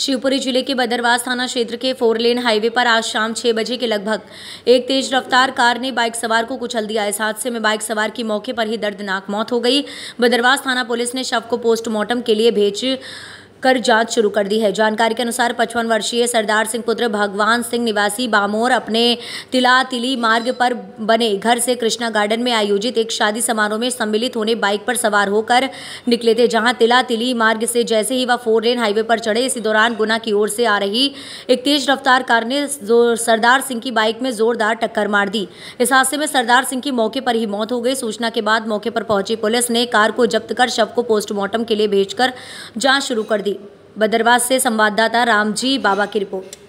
शिवपुरी जिले के बदरवास थाना क्षेत्र के फोर लेन हाईवे पर आज शाम छह बजे के लगभग एक तेज रफ्तार कार ने बाइक सवार को कुचल दिया इस हादसे में बाइक सवार की मौके पर ही दर्दनाक मौत हो गई बदरवास थाना पुलिस ने शव को पोस्टमार्टम के लिए भेज कर जांच शुरू कर दी है जानकारी के अनुसार पचपन वर्षीय सरदार सिंह पुत्र भगवान सिंह निवासी बामोर अपने तिला तिली मार्ग पर बने घर से कृष्णा गार्डन में आयोजित एक शादी समारोह में सम्मिलित होने बाइक पर सवार होकर निकले थे जहां तिला तिली मार्ग से जैसे ही वह फोर लेन हाईवे पर चढ़े इसी दौरान गुना की ओर से आ रही एक तेज रफ्तार कार ने सरदार सिंह की बाइक में जोरदार टक्कर मार दी इस हादसे में सरदार सिंह की मौके पर ही मौत हो गई सूचना के बाद मौके पर पहुंची पुलिस ने कार को जब्त कर शव को पोस्टमार्टम के लिए भेजकर जांच शुरू कर दी भद्रवास बदरवास से संवाददाता रामजी बाबा की रिपोर्ट